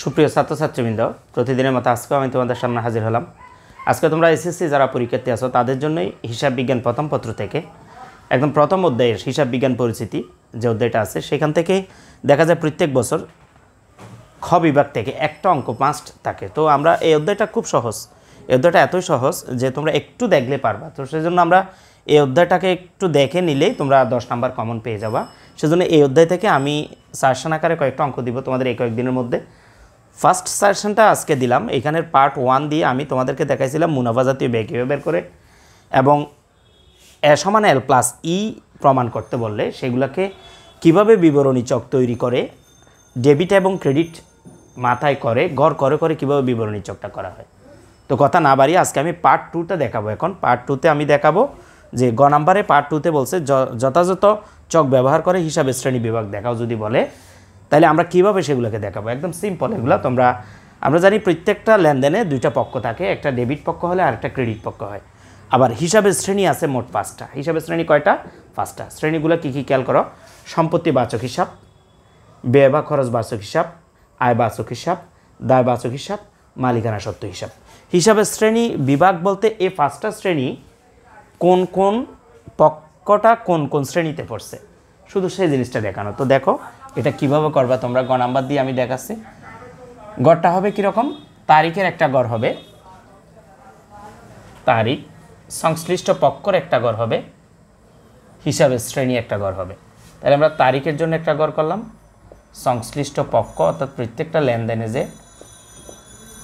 সুপ্রিয় ছাত্রছাত্রীবৃন্দ প্রতিদিনের মতো আজকেও আমি তোমাদের সামনে হাজির হলাম আজকে তোমরা এসএসসি যারা পরীক্ষার্থী আছো তাদের জন্যই হিসাব বিজ্ঞান প্রথম পত্র থেকে একদম প্রথম অধ্যায়ের হিসাব বিজ্ঞান পরিচিতি যে অধ্যায়টা আছে সেখান থেকে দেখা যায় প্রত্যেক বছর খ বিভাগ থেকে একটা অঙ্ক পাঁচট থাকে তো আমরা এই অধ্যায়টা খুব সহজ এই অধ্যায়টা এতই সহজ যে তোমরা একটু দেখলে পারবা তো সেজন্য আমরা এই অধ্যায়টাকে একটু দেখে নিলেই তোমরা দশ নাম্বার কমন পেয়ে যাবা সেজন্য এই অধ্যায় থেকে আমি সারসান আকারে কয়েকটা অঙ্ক দিব তোমাদের এই কয়েকদিনের মধ্যে ফার্স্ট সেশনটা আজকে দিলাম এখানের পার্ট ওয়ান দিয়ে আমি তোমাদেরকে দেখাইছিলাম মুনাফা জাতীয় ব্যয় কীভাবে বের করে এবং এ সমান এল প্লাস ই প্রমাণ করতে বললে সেগুলোকে কিভাবে বিবরণী চক তৈরি করে ডেবিট এবং ক্রেডিট মাথায় করে গড় করে করে কিভাবে বিবরণী চকটা করা হয় তো কথা না বাড়িয়ে আজকে আমি পার্ট টুটা দেখাবো এখন পার্ট টুতে আমি দেখাবো যে গ নাম্বারে পার্ট টুতে বলছে যথাযথ চক ব্যবহার করে হিসাবে শ্রেণী বিভাগ দেখাও যদি বলে তাহলে আমরা কিভাবে সেগুলোকে দেখাবো একদম সিম্পল এগুলো তোমরা আমরা জানি প্রত্যেকটা লেনদেনে দুইটা পক্ষ থাকে একটা ডেবিট পক্ষ হলে আর একটা ক্রেডিট পক্ষ হয় আবার হিসাবের শ্রেণী আছে মোট পাঁচটা হিসাবের শ্রেণী কয়টা পাঁচটা শ্রেণীগুলো কী কী খেয়াল করো সম্পত্তি বাচক হিসাব ব্যয় বা খরচ বাচক হিসাব আয় বাচক হিসাব দায় বাচক হিসাব মালিকানা সত্ত্ব হিসাব হিসাবের শ্রেণী বিভাগ বলতে এই পাঁচটা শ্রেণী কোন কোন পক্ষটা কোন কোন শ্রেণীতে পড়ছে শুধু সেই জিনিসটা দেখানো তো দেখো এটা কিভাবে করবা তোমরা গ নাম্বার দিয়ে আমি দেখাচ্ছি গড়টা হবে কীরকম তারিখের একটা গড় হবে তারিখ সংশ্লিষ্ট পক্ষর একটা গড় হবে হিসাবে শ্রেণী একটা গড় হবে তাহলে আমরা তারিখের জন্য একটা গড় করলাম সংশ্লিষ্ট পক্ষ অর্থাৎ প্রত্যেকটা লেনদেনে যে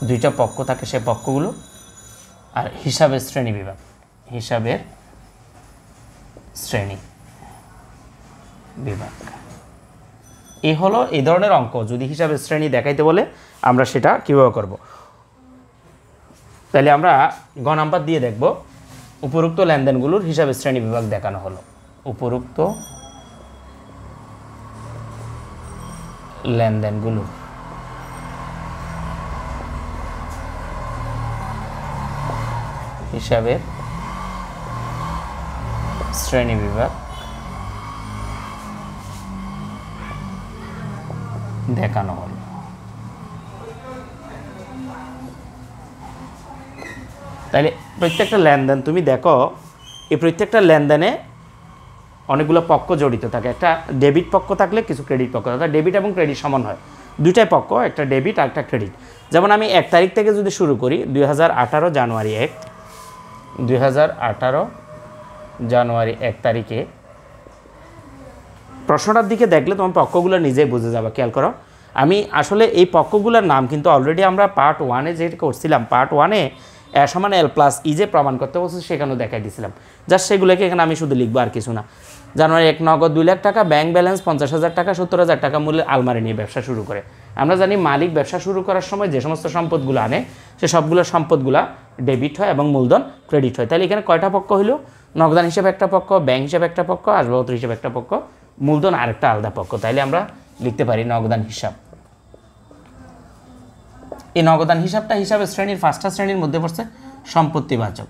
দুইটা পক্ষ থাকে সে পক্ষগুলো আর হিসাবের শ্রেণী বিভাগ হিসাবের শ্রেণী বিভাগ এ হলো এই ধরনের অঙ্ক যদি হিসাবে শ্রেণী দেখাইতে বলে আমরা সেটা কীভাবে করব। তাহলে আমরা গ নাম্বার দিয়ে দেখব উপরুক্ত লেনদেনগুলোর হিসাবে শ্রেণী বিভাগ দেখানো হলো উপরুক্ত লেনদেনগুলো হিসাবে শ্রেণী বিভাগ দেখানো হল তাহলে প্রত্যেকটা লেনদেন তুমি দেখো এই প্রত্যেকটা লেনদেনে অনেকগুলো পক্ষ জড়িত থাকে একটা ডেবিট পক্ষ থাকলে কিছু ক্রেডিট পক্ষ থাকে ডেবিট এবং ক্রেডিট সমান হয় দুইটাই পক্ষ একটা ডেবিট আর একটা ক্রেডিট যেমন আমি এক তারিখ থেকে যদি শুরু করি দুই জানুয়ারি এক দুই জানুয়ারি এক তারিখে প্রশ্নটার দিকে দেখলে তোমার পক্ষগুলো নিজেই বুঝে যাবে খেয়াল করো আমি আসলে এই পক্ষগুলোর নাম কিন্তু অলরেডি আমরা পার্ট ওয়ানে যেটা করছিলাম পার্ট ওয়ানে এ সমান এল প্লাস ই যে প্রমাণ করতে বলছে সেখানেও দেখাই দিয়েছিলাম জাস্ট সেগুলোকে এখানে আমি শুধু লিখবো আর কিছু না জানুয়ারি এক নগদ দুই লাখ টাকা ব্যাংক ব্যালেন্স পঞ্চাশ হাজার টাকা সত্তর হাজার টাকা মূল্যে আলমারি নিয়ে ব্যবসা শুরু করে আমরা জানি মালিক ব্যবসা শুরু করার সময় যে সমস্ত সম্পদগুলো আনে সে সবগুলো সম্পদগুলো ডেবিট হয় এবং মূলধন ক্রেডিট হয় তাহলে এখানে কয়টা পক্ষ হলো নগদান হিসেবে একটা পক্ষ ব্যাংক হিসেবে একটা পক্ষ আসবাবপত্র হিসেবে একটা পক্ষ মূলধন আরেকটা আলাদা পক্ষ তাইলে আমরা লিখতে পারি নগদান হিসাব এই নগদান হিসাবটা হিসাবে শ্রেণীর ফার্স্টা শ্রেণীর মধ্যে পড়ছে সম্পত্তিবাচক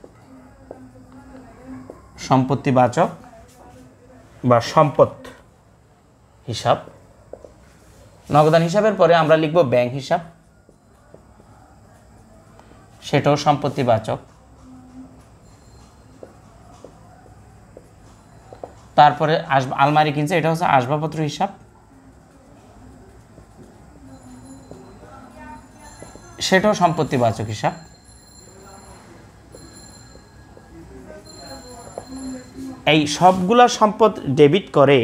সম্পত্তিবাচক বা সম্পদ হিসাব নগদান হিসাবের পরে আমরা লিখব ব্যাংক হিসাব সেটাও সম্পত্তিবাচক তারপরে আসব আলমারি কিনছে এটা হচ্ছে আসবাবপত্র হিসাব সেটাও সম্পত্তিবাচক হিসাব এই সবগুলা সম্পদ ডেবিট করে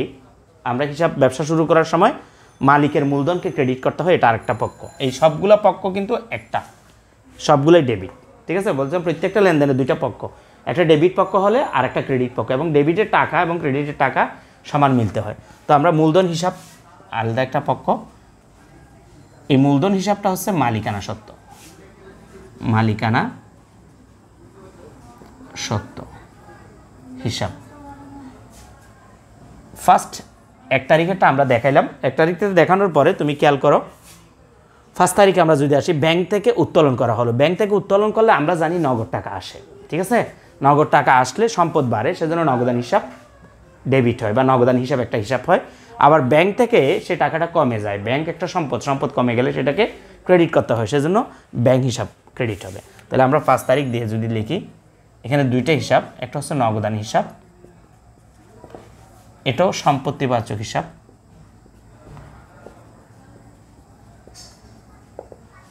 আমরা হিসাব ব্যবসা শুরু করার সময় মালিকের মূলধনকে ক্রেডিট করতে হয় এটা আরেকটা পক্ষ এই সবগুলা পক্ষ কিন্তু একটা সবগুলোই ডেবিট ঠিক আছে বলছিলাম প্রত্যেকটা লেনদেনের দুইটা পক্ষ একটা ডেবিট পক্ষ হলে আর একটা ক্রেডিট পক্ষ এবং ডেবিটের টাকা এবং ক্রেডিটের টাকা সমান মিলতে হয় তো আমরা মূলধন হিসাব আলাদা একটা পক্ষ এই মূলধন হিসাবটা হচ্ছে মালিকানা সত্য মালিকানা সত্য হিসাব ফার্স্ট এক তারিখেরটা আমরা দেখাইলাম এক তারিখটা দেখানোর পরে তুমি খেয়াল করো ফার্স্ট তারিখে আমরা যদি আসি ব্যাংক থেকে উত্তোলন করা হলো ব্যাংক থেকে উত্তোলন করলে আমরা জানি নগদ টাকা আসে ঠিক আছে নগদ টাকা আসলে সম্পদ বাড়ে সেজন্য নগদান হিসাব ডেবিট হয় বা নগদান হিসাব একটা হিসাব হয় আবার ব্যাংক থেকে সে টাকাটা কমে যায় ব্যাংক একটা সম্পদ সম্পদ কমে গেলে সেটাকে ক্রেডিট করতে হয় সেজন্য ব্যাংক হিসাব ক্রেডিট হবে তাহলে আমরা পাঁচ তারিখ দিয়ে যদি লিখি এখানে দুইটা হিসাব একটা হচ্ছে নগদান হিসাব এটাও সম্পত্তিবাচক হিসাব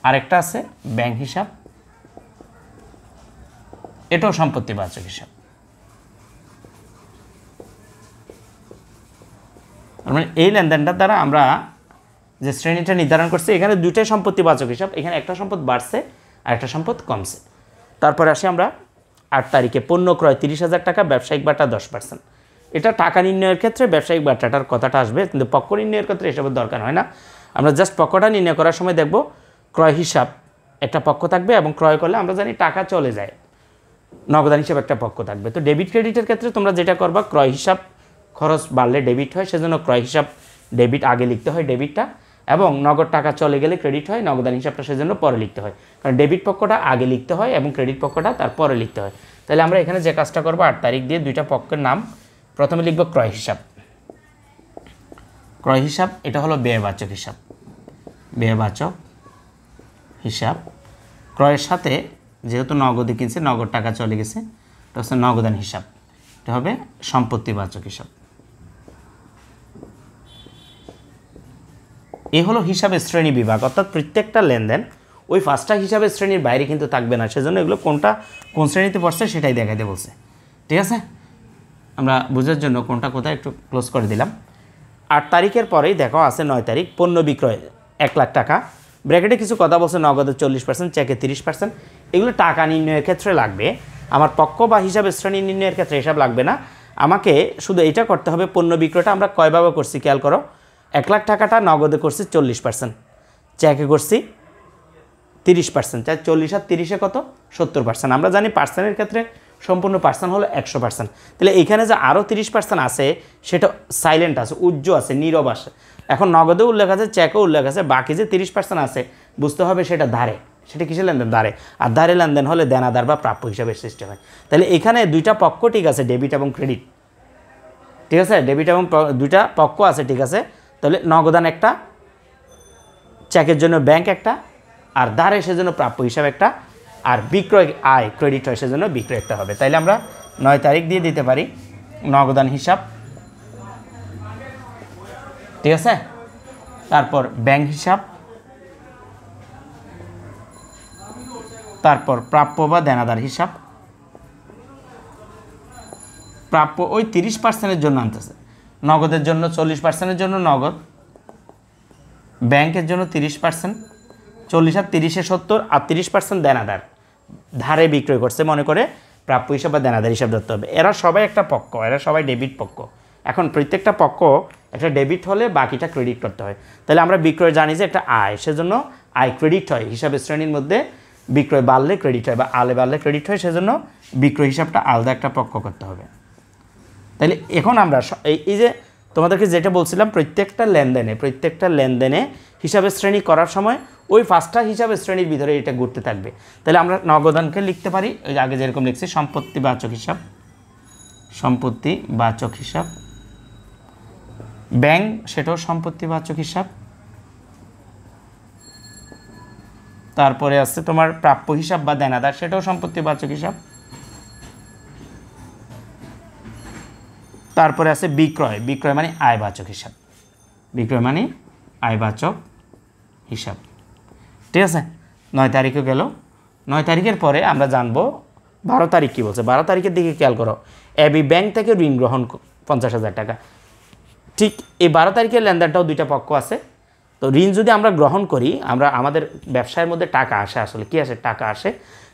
আরেকটা আছে ব্যাংক হিসাব এটাও সম্পত্তিবাচক হিসাব মানে এই লেনদেনটার দ্বারা আমরা যে শ্রেণীটা নির্ধারণ করছি এখানে দুইটাই সম্পত্তিবাচক হিসাব এখানে একটা সম্পদ বাড়ছে আর একটা সম্পদ কমছে তারপরে আসি আমরা আট তারিখে পণ্য ক্রয় তিরিশ হাজার টাকা ব্যবসায়িক বাটা দশ পার্সেন্ট এটা টাকা নির্ণয়ের ক্ষেত্রে ব্যবসায়িক বাটাটার কথাটা আসবে কিন্তু পক্ষ নির্ণয়ের ক্ষেত্রে এসবের দরকার হয় না আমরা জাস্ট পক্ষটা নির্ণয় করার সময় দেখব ক্রয় হিসাব একটা পক্ষ থাকবে এবং ক্রয় করলে আমরা জানি টাকা চলে যায় নগদান হিসাবে একটা পক্ষ থাকবে তো ডেবিট ক্রেডিটের ক্ষেত্রে তোমরা যেটা করবা ক্রয় হিসাব খরচ বাড়লে ডেবিট হয় সেজন্য ক্রয় হিসাব ডেবিট আগে লিখতে হয় ডেবিটটা এবং নগদ টাকা চলে গেলে ক্রেডিট হয় নগদান হিসাবটা সেজন্য পরে লিখতে হয় কারণ ডেবিট পক্ষটা আগে লিখতে হয় এবং ক্রেডিট পক্ষটা তারপরে লিখতে হয় তাহলে আমরা এখানে যে কাজটা করবো আট তারিখ দিয়ে দুইটা পক্ষের নাম প্রথমে লিখব ক্রয় হিসাব ক্রয় হিসাব এটা হলো ব্যয়বাচক হিসাব ব্যয়বাচক হিসাব ক্রয়ের সাথে যেহেতু নগদে কিনছে নগদ টাকা চলে গেছে এটা হচ্ছে নগদান হিসাব এটা হবে সম্পত্তিবাচক হিসাব এ হলো হিসাবে শ্রেণী বিভাগ অর্থাৎ প্রত্যেকটা লেনদেন ওই ফার্স্টটা হিসাবে শ্রেণীর বাইরে কিন্তু থাকবে না সেজন্য এগুলো কোনটা কোন শ্রেণীতে পড়ছে সেটাই দেখাতে বলছে ঠিক আছে আমরা বোঝার জন্য কোনটা কোথায় একটু ক্লোজ করে দিলাম আট তারিখের পরেই দেখো আছে নয় তারিখ পণ্য বিক্রয় এক লাখ টাকা ব্র্যাকেটে কিছু কথা বলছে নগদে চল্লিশ পার্সেন্ট চেকে তিরিশ পার্সেন্ট এগুলো টাকা নির্ণয়ের ক্ষেত্রে লাগবে আমার পক্ষ বা হিসাবে শ্রেণী নির্ণয়ের ক্ষেত্রে হিসাব লাগবে না আমাকে শুধু এটা করতে হবে পণ্য বিক্রয়টা আমরা কয়ভাবে করছি খেয়াল করো এক লাখ টাকাটা নগদে করছি চল্লিশ পার্সেন্ট চেকে করছি তিরিশ পার্সেন্ট চাই চল্লিশ আর তিরিশে কত সত্তর পার্সেন্ট আমরা জানি পার্সেন্টের ক্ষেত্রে সম্পূর্ণ পার্সেন্ট হলো একশো পার্সেন্ট তাহলে এখানে যে আরও তিরিশ পার্সেন্ট আছে সেটা সাইলেন্ট আছে উজ্জ্ব আছে নীরব আছে এখন নগদেও উল্লেখ আছে চেকেও উল্লেখ আছে বাকি যে তিরিশ পার্সেন্ট আছে বুঝতে হবে সেটা ধারে সেটা কিসের লেনদেন দাঁড়ে আর দাঁড়ে লেনদেন হলে দেনাদার বা প্রাপ্য হিসাবে সৃষ্টি হয় তাহলে এখানে দুইটা পক্ষ ঠিক আছে ডেবিট এবং ক্রেডিট ঠিক আছে ডেবিট এবং দুইটা পক্ষ আছে ঠিক আছে তাহলে নগদান একটা চেকের জন্য ব্যাংক একটা আর দাঁড়ে সেজন্য প্রাপ্য হিসাবে একটা আর বিক্রয় আয় ক্রেডিট হয় সেজন্য বিক্রয় একটা হবে তাইলে আমরা নয় তারিখ দিয়ে দিতে পারি নগদান হিসাব ঠিক আছে তারপর ব্যাংক হিসাব তারপর প্রাপ্য বা দেনাদার হিসাব প্রাপ্য ওই তিরিশ পার্সেন্টের জন্য আনতেছে নগদের জন্য চল্লিশ পার্সেন্টের জন্য নগদ ব্যাংকের জন্য তিরিশ পার্সেন্ট চল্লিশ আর তিরিশে সত্তর আর তিরিশ পার্সেন্ট দেনাদার ধারে বিক্রয় করছে মনে করে প্রাপ্য হিসাব বা দেনাদার হিসাব ধরতে হবে এরা সবাই একটা পক্ষ এরা সবাই ডেবিট পক্ষ এখন প্রত্যেকটা পক্ষ একটা ডেবিট হলে বাকিটা ক্রেডিট করতে হয় তাহলে আমরা বিক্রয় জানি যে একটা আয় সেজন্য আয় ক্রেডিট হয় হিসাবে শ্রেণীর মধ্যে বিক্রয় বাড়লে ক্রেডিট হয় বা আলে বাড়লে ক্রেডিট হয় সেজন্য বিক্রয় হিসাবটা আলাদা একটা পক্ষ করতে হবে তাহলে এখন আমরা এই যে তোমাদেরকে যেটা বলছিলাম প্রত্যেকটা লেনদেনে প্রত্যেকটা লেনদেনে হিসাবে শ্রেণী করার সময় ওই ফার্স্টটা হিসাবে শ্রেণীর ভিতরে এটা ঘুরতে থাকবে তাহলে আমরা নগদানকে লিখতে পারি ওই আগে যেরকম লিখছি সম্পত্তি বাচক হিসাব সম্পত্তি বাচক হিসাব ব্যাংক সেটাও সম্পত্তি বাচক হিসাব তারপরে আছে তোমার প্রাপ্য হিসাব বা দেনাদার সেটাও সম্পত্তিবাচক হিসাব তারপরে আছে বিক্রয় বিক্রয় মানে আয়বাচক হিসাব বিক্রয় মানে আয়বাচক হিসাব ঠিক আছে নয় তারিখে গেল নয় তারিখের পরে আমরা জানবো বারো তারিখ কী বলছে বারো তারিখের দিকে খেয়াল করো এবি ব্যাংক থেকে ঋণ গ্রহণ পঞ্চাশ হাজার টাকা ঠিক এই বারো তারিখের লেনদেনটাও দুইটা পক্ষ আছে তো ঋণ যদি আমরা গ্রহণ করি আমরা আমাদের ব্যবসায়ের মধ্যে টাকা আসে আসলে কি আসে টাকা আসে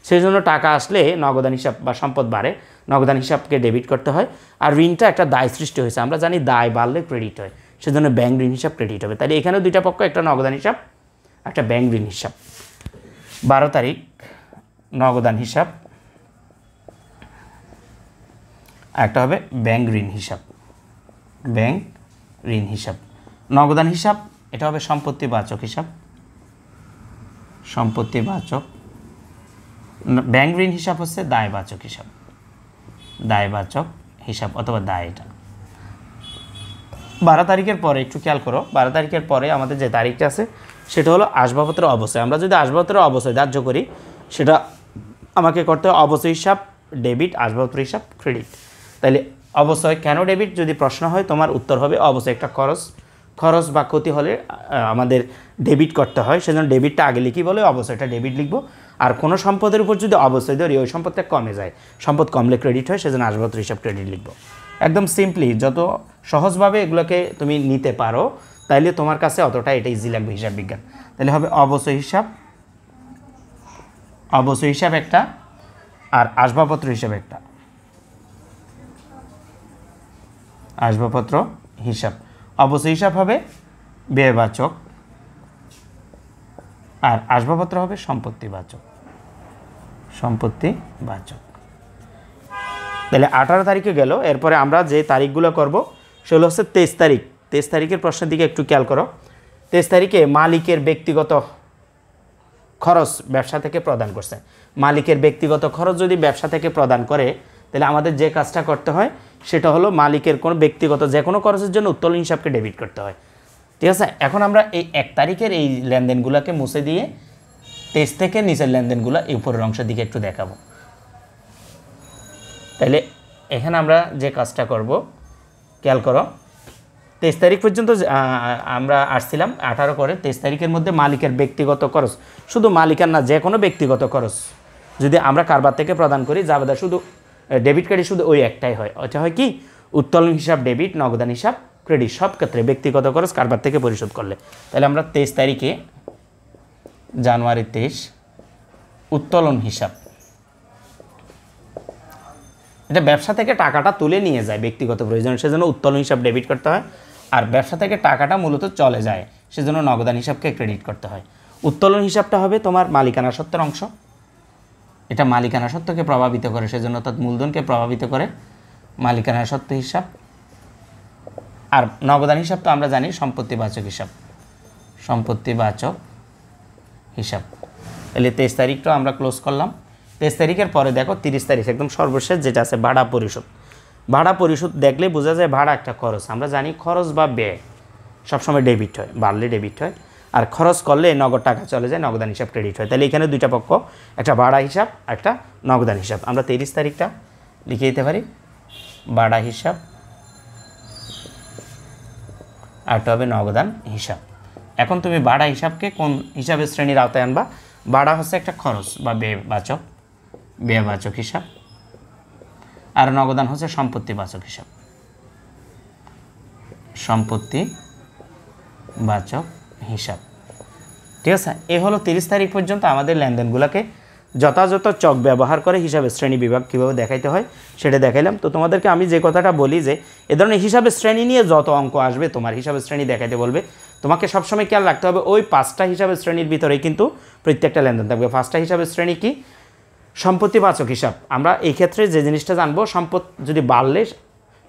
সেই জন্য টাকা আসলে নগদান হিসাব বা সম্পদ বাড়ে নগদান হিসাবকে ডেবিট করতে হয় আর ঋণটা একটা দায় সৃষ্টি হয়েছে আমরা জানি দায় বাড়লে ক্রেডিট হয় সেজন্য ব্যাঙ্ক ঋণ হিসাব ক্রেডিট হবে তাহলে এখানেও দুইটা পক্ষ একটা নগদান হিসাব একটা ব্যাংক ঋণ হিসাব বারো তারিখ নগদান হিসাব একটা হবে ব্যাংক ঋণ হিসাব ব্যাঙ্ক ঋণ হিসাব নগদান হিসাব এটা হবে সম্পত্তিবাচক হিসাব সম্পত্তিবাচক ব্যাংক ঋণ হিসাব হচ্ছে দায়বাচক হিসাব দায়বাচক হিসাব অথবা দায় এটা বারো তারিখের পরে একটু খেয়াল করো বারো তারিখের পরে আমাদের যে তারিখটা আছে সেটা হলো আসবাবপত্র অবশ্যই আমরা যদি আসবাবপত্র অবশ্যই ধার্য করি সেটা আমাকে করতে হবে অবশ্যই হিসাব ডেবিট আসবাবপত্র হিসাব ক্রেডিট তাহলে অবশ্যই কেন ডেবিট যদি প্রশ্ন হয় তোমার উত্তর হবে অবশ্যই একটা খরচ খরচ বা ক্ষতি হলে আমাদের ডেবিট করতে হয় সেজন্য ডেবিটটা আগে লিখি বলে অবশ্যইটা ডেবিট লিখব আর কোনো সম্পদের উপর যদি অবশ্যই ধরি ওই সম্পদটা কমে যায় সম্পদ কমলে ক্রেডিট হয় সেজন্য আসবাবপত্র হিসাব ক্রেডিট লিখব একদম সিম্পলি যত সহজভাবে এগুলোকে তুমি নিতে পারো তাইলে তোমার কাছে অতটা এটা ইজি লাগবে হিসাব বিজ্ঞান তাহলে হবে অবশ্যই হিসাব অবশ্যই হিসাব একটা আর আসবাবপত্র হিসাব একটা আসবাবপত্র হিসাব অবশ্যই হিসাব হবে ব্যয়বাচক আর আসবাবপত্র হবে সম্পত্তিবাচক সম্পত্তিবাচক তাহলে আঠারো তারিখে গেল এরপরে আমরা যে তারিখগুলো করব সেগুলো হচ্ছে তেইশ তারিখ তেইশ তারিখের প্রশ্নের দিকে একটু খেয়াল করো তেইশ তারিখে মালিকের ব্যক্তিগত খরচ ব্যবসা থেকে প্রদান করছে মালিকের ব্যক্তিগত খরচ যদি ব্যবসা থেকে প্রদান করে তাহলে আমাদের যে কাজটা করতে হয় সেটা হলো মালিকের কোনো ব্যক্তিগত যে কোনো খরচের জন্য উত্তোলন হিসাবকে ডেবিট করতে হয় ঠিক আছে এখন আমরা এই এক তারিখের এই লেনদেনগুলোকে মুছে দিয়ে তেইশ থেকে নিচের লেনদেনগুলো এই উপরের অংশের দিকে একটু দেখাবো তাহলে এখানে আমরা যে কাজটা করব খেয়াল করো তেইশ তারিখ পর্যন্ত আমরা আসছিলাম আঠারো করে তেইশ তারিখের মধ্যে মালিকের ব্যক্তিগত খরচ শুধু মালিকের না যে কোনো ব্যক্তিগত খরচ যদি আমরা কারবার থেকে প্রদান করি যাবে শুধু ডেবিট কার্ডে শুধু ওই একটাই হয় অর্থে আচ্ছা, হয় কি উত্তোলন হিসাব ডেবিট নগদান হিসাব ক্রেডিট সব ক্ষেত্রে ব্যক্তিগত খরচ কারবার থেকে পরিশোধ করলে তাহলে আমরা তেইশ তারিখে জানুয়ারি তেইশ উত্তোলন হিসাব এটা ব্যবসা থেকে টাকাটা তুলে নিয়ে যায় ব্যক্তিগত প্রয়োজন সেজন্য উত্তোলন হিসাব ডেবিট করতে হয় আর ব্যবসা থেকে টাকাটা মূলত চলে যায় সেজন্য নগদান হিসাবকে ক্রেডিট করতে হয় উত্তোলন হিসাবটা হবে তোমার মালিকানা সত্ত্বের অংশ এটা মালিকানা সত্ত্বকে প্রভাবিত করে সেজন্য অর্থাৎ মূলধনকে প্রভাবিত করে মালিকানা সত্ত্ব হিসাব আর নবদান হিসাব তো আমরা জানি সম্পত্তিবাচক হিসাব সম্পত্তিবাচক হিসাব তাহলে তেইশ তারিখটাও আমরা ক্লোজ করলাম তেইশ তারিখের পরে দেখো তিরিশ তারিখ একদম সর্বশেষ যেটা আছে ভাড়া পরিশোধ ভাড়া পরিশোধ দেখলে বোঝা যায় ভাড়া একটা খরচ আমরা জানি খরচ বা ব্যয় সবসময় ডেবিট হয় বাড়লে ডেবিট হয় আর খরচ করলে নগদ টাকা চলে যায় নগদান হিসাব ক্রেডিট হয় তাহলে এখানে দুইটা পক্ষ একটা ভাড়া হিসাব একটা নগদান হিসাব আমরা তেইশ তারিখটা লিখে দিতে পারি ভাড়া হিসাব আর তবে নগদান হিসাব এখন তুমি ভাড়া হিসাবকে কোন হিসাবে শ্রেণীর আওতায় আনবা ভাড়া হচ্ছে একটা খরচ বা ব্যয়বাচক ব্যয়বাচক হিসাব আর নগদান হচ্ছে সম্পত্তি বাচক হিসাব সম্পত্তি বাচক হিসাব ঠিক আছে এ হলো তিরিশ তারিখ পর্যন্ত আমাদের লেনদেনগুলোকে যথাযথ চক ব্যবহার করে হিসাবে শ্রেণী বিভাগ কীভাবে দেখাইতে হয় সেটা দেখাইলাম তো তোমাদেরকে আমি যে কথাটা বলি যে এ ধরনের হিসাবে শ্রেণী নিয়ে যত অঙ্ক আসবে তোমার হিসাবে শ্রেণী দেখাইতে বলবে তোমাকে সবসময় খেয়াল রাখতে হবে ওই পাঁচটা হিসাবে শ্রেণীর ভিতরেই কিন্তু প্রত্যেকটা লেনদেন থাকবে পাঁচটা হিসাবে শ্রেণী কি সম্পত্তিবাচক হিসাব আমরা এই ক্ষেত্রে যে জিনিসটা জানবো সম্পদ যদি বাড়লে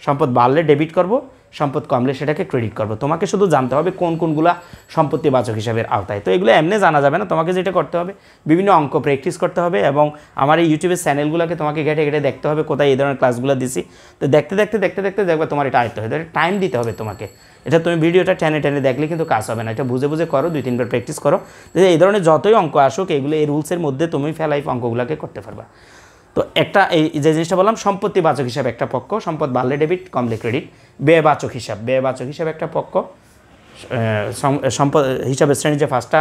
সম্পদ বাড়লে ডেবিট করব সম্পদ কমলে সেটাকে ক্রেডিট করবো তোমাকে শুধু জানতে হবে কোন কোনগুলা সম্পত্তি বাচক হিসাবের আওতায় তো এগুলো এমনি জানা যাবে না তোমাকে যেটা করতে হবে বিভিন্ন অঙ্ক প্র্যাকটিস করতে হবে এবং আমার এই ইউটিউবের চ্যানেলগুলোকে তোমাকে ঘেটে ঘেটে দেখতে হবে কোথায় এই ধরনের ক্লাসগুলো দিছি তো দেখতে দেখতে দেখতে দেখতে দেখবে তোমার এটা আয়ত্ত হয়ে টাইম দিতে হবে তোমাকে এটা তুমি ভিডিওটা টেনে টেনে দেখলে কিন্তু কাজ হবে না এটা বুঝে বুঝে করো দুই তিনবার প্র্যাকটিস করো যে এই ধরনের যতই অঙ্ক আসুক এগুলো এই রুলসের মধ্যে তুমি ফেলাইফ অঙ্কগুলোকে করতে পারবা তো একটা এই যে জিনিসটা বললাম সম্পত্তি বাচক হিসাবে একটা পক্ষ সম্পদ বাড়লে ডেবিট কমলে ক্রেডিট ব্যয়বাচক হিসাব ব্যয়বাচক হিসাব একটা পক্ষ সম্পদ হিসাবে শ্রেণী যে ফার্স্টটা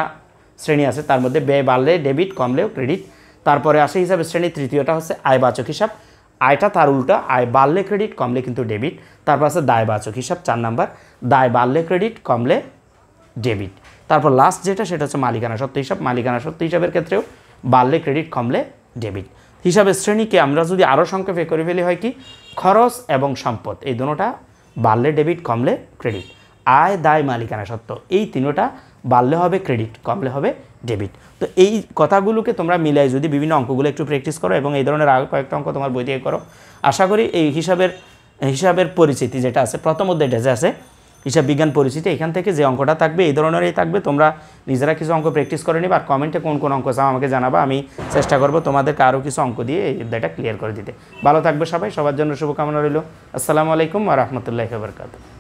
শ্রেণী আছে তার মধ্যে ব্যয় বাড়লে ডেবিট কমলেও ক্রেডিট তারপরে আসে হিসাবে শ্রেণী তৃতীয়টা হচ্ছে আয়বাচক হিসাব আয়টা তার উল্টা আয় বাড়লে ক্রেডিট কমলে কিন্তু ডেবিট তারপর আছে দায়বাচক হিসাব চার নাম্বার দায় বাড়লে ক্রেডিট কমলে ডেবিট তারপর লাস্ট যেটা সেটা হচ্ছে মালিকানা সত্য হিসাব মালিকানা সত্য হিসাবের ক্ষেত্রেও বাড়লে ক্রেডিট কমলে ডেবিট হিসাবে শ্রেণীকে আমরা যদি আরও সংক্ষেপে করে ফেলি হয় কি খরচ এবং সম্পদ এই দুটা বাড়লে ডেবিট কমলে ক্রেডিট আয় দায় মালিকানা সত্ত্ব এই তিনোটা বাড়লে হবে ক্রেডিট কমলে হবে ডেবিট তো এই কথাগুলোকে তোমরা মিলাই যদি বিভিন্ন অঙ্কগুলো একটু প্র্যাকটিস করো এবং এই ধরনের আরও কয়েকটা অঙ্ক তোমার বই থেকে করো আশা করি এই হিসাবের হিসাবের পরিচিতি যেটা আছে প্রথম অধ্যায়টা যে আছে হিসাব বিজ্ঞান পরিচিতি এখান থেকে যে অঙ্কটা থাকবে এই ধরনেরই থাকবে তোমরা নিজেরা কিছু অঙ্ক প্র্যাকটিস করে নিবে আর কমেন্টে কোন কোন অঙ্ক চাও আমাকে জানাবা আমি চেষ্টা করব তোমাদেরকে আরও কিছু অঙ্ক দিয়ে এই অধ্যায়টা ক্লিয়ার করে দিতে ভালো থাকবে সবাই সবার জন্য শুভকামনা রইল আসসালামু আলাইকুম আ রহমতুল্লাহ বরকাত